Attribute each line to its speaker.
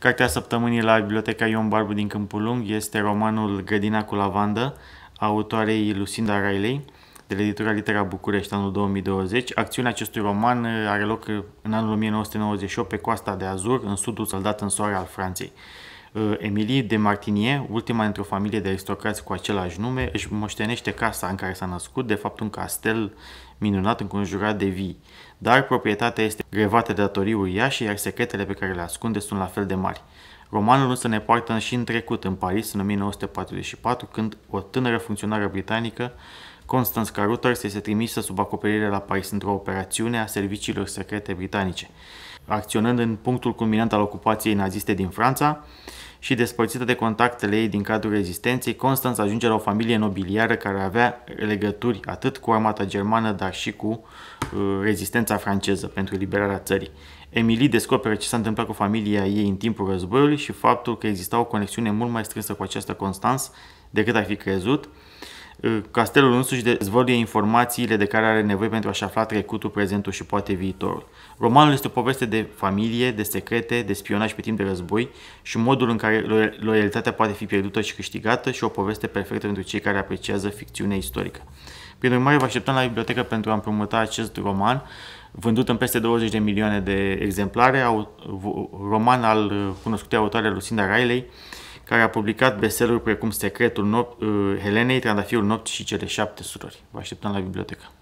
Speaker 1: Cartea săptămânii la Biblioteca Ion Barbu din Câmpul Lung este romanul Grădina cu lavandă, autoarei Lucinda Riley, de la editura Litera București, anul 2020. Acțiunea acestui roman are loc în anul 1998 pe coasta de Azur, în sudul saldat în soare al Franței. Eh, Emilie de Martinier, ultima dintr-o familie de aristocrați cu același nume, își moștenește casa în care s-a născut, de fapt un castel minunat înconjurat de vii. Dar proprietatea este grevată de datorii uriașe, iar secretele pe care le ascunde sunt la fel de mari. Romanul însă ne poartă și în trecut, în Paris, în 1944, când o tânără funcționară britanică, Constance Carruthers, este trimisă sub acoperire la Paris într-o operațiune a serviciilor secrete britanice. Acționând în punctul culminant al ocupației naziste din Franța, și despărțită de contactele ei din cadrul rezistenței, Constanța ajunge la o familie nobiliară care avea legături atât cu armata germană, dar și cu uh, rezistența franceză pentru liberarea țării. Emilie descoperă ce s-a întâmplat cu familia ei în timpul războiului și faptul că exista o conexiune mult mai strânsă cu această Constanț decât ar fi crezut, Ă, castelul însuși dezvăluie informațiile de care are nevoie pentru a-și afla trecutul, prezentul și poate viitorul. Romanul este o poveste de familie, de secrete, de spionaj pe timp de război și modul în care loialitatea poate fi pierdută și câștigată și o poveste perfectă pentru cei care apreciază ficțiunea istorică. Prin urmare, vă așteptăm la bibliotecă pentru a împrumuta acest roman, vândut în peste 20 de milioane de exemplare, roman al cunoscutei autoare Lucinda Riley, care a publicat bestselleruri precum Secretul Nop- uh, Helenei, Trandafirul Nopții și Cele șapte surori. Vă așteptăm la bibliotecă.